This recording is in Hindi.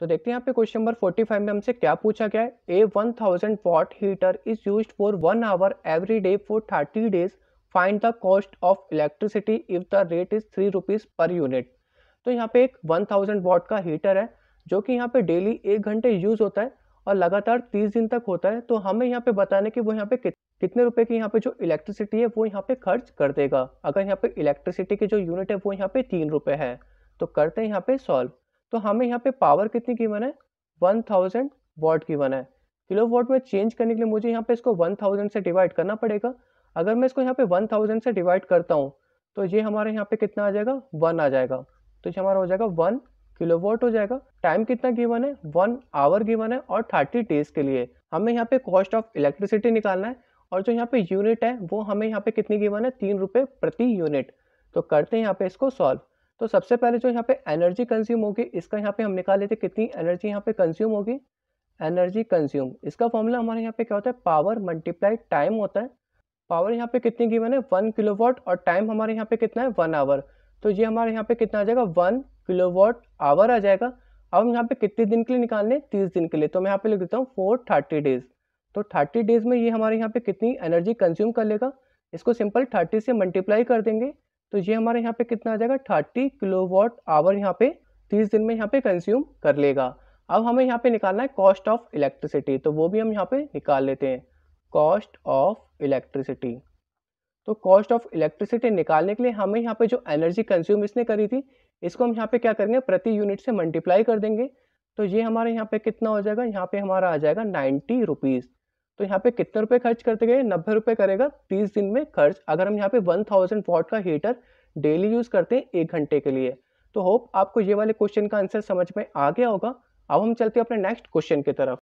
तो देखते हैं यहाँ पे क्वेश्चन नंबर 45 में हमसे क्या पूछा गया है a 1000 thousand watt heater is use for one hour every day for 30 days find the cost of electricity if the rate is three rupees per unit तो यहाँ पे एक 1000 थाउजेंड वॉट का हीटर है जो कि यहाँ पे डेली एक घंटे यूज़ होता है और लगातार तीस दिन तक होता है तो हमें यहाँ पे बताने की वो यहाँ पे कित, कितने रुपए की यहाँ पे जो इलेक्ट्रिसिटी है वो यहाँ पे खर्च कर देगा अगर यहाँ पे इलेक्ट्रिसिटी की जो यूनिट है वो यहाँ पे तीन रुपए है तो करते हैं यहाँ पे सॉल्व तो हमें यहाँ पे पावर कितनी गिवन है 1000 वॉट गिवन है किलो वॉट में चेंज करने के लिए मुझे यहाँ पे इसको 1000 से डिवाइड करना पड़ेगा अगर मैं इसको यहाँ पे 1000 से डिवाइड करता हूँ तो ये हमारे यहाँ पे कितना आ जाएगा वन आ जाएगा तो ये हमारा हो जाएगा वन किलो वॉट हो जाएगा टाइम कितना गिवन है वन आवर गिवन है और थर्टी डेज के लिए हमें यहाँ पे कॉस्ट ऑफ इलेक्ट्रिसिटी निकालना है और जो यहाँ पे यूनिट है वो हमें यहाँ पे कितनी गिवन है तीन रुपये प्रति यूनिट तो करते हैं यहाँ पे इसको सॉल्व तो सबसे पहले जो यहाँ पे एनर्जी कंज्यूम होगी इसका यहाँ पे हम निकाल लेते कितनी एनर्जी यहाँ पे कंज्यूम होगी एनर्जी कंज्यूम इसका फॉर्मूला हमारे यहाँ पे क्या होता है पावर मल्टीप्लाई टाइम होता है पावर यहाँ पे कितनी गिवन है वन किलो और टाइम हमारे यहाँ पे कितना है वन आवर तो ये हमारे यहाँ पे कितना आ जाएगा वन किलो आवर आ जाएगा अब हम यहाँ पे कितने दिन के लिए निकालने तीस दिन के लिए तो मैं यहाँ पे लिख देता हूँ फोर थर्टी डेज तो थर्टी डेज में ये हमारे यहाँ पे कितनी एनर्जी कंज्यूम कर लेगा इसको सिंपल थर्टी से मल्टीप्लाई कर देंगे तो ये हमारे यहाँ पे कितना आ जाएगा थर्टी किलो वॉट आवर यहाँ पे तीस दिन में यहाँ पे कंज्यूम कर लेगा अब हमें यहाँ पे निकालना है कॉस्ट ऑफ इलेक्ट्रिसिटी तो वो भी हम यहाँ पे निकाल लेते हैं कॉस्ट ऑफ इलेक्ट्रिसिटी तो कॉस्ट ऑफ इलेक्ट्रिसिटी निकालने के लिए हमें यहाँ पे जो एनर्जी कंज्यूम इसने करी थी इसको हम यहाँ पे क्या करेंगे प्रति यूनिट से मल्टीप्लाई कर देंगे तो ये हमारे यहाँ पे कितना हो जाएगा यहाँ पे हमारा आ जाएगा नाइन्टी रुपीज़ तो यहाँ पे कितने रुपए खर्च करते गए नब्बे रुपए करेगा तीस दिन में खर्च अगर हम यहाँ पे वन थाउजेंड वॉट का हीटर डेली यूज करते हैं एक घंटे के लिए तो होप आपको ये वाले क्वेश्चन का आंसर समझ में आ गया होगा अब हम चलते हैं अपने नेक्स्ट क्वेश्चन की तरफ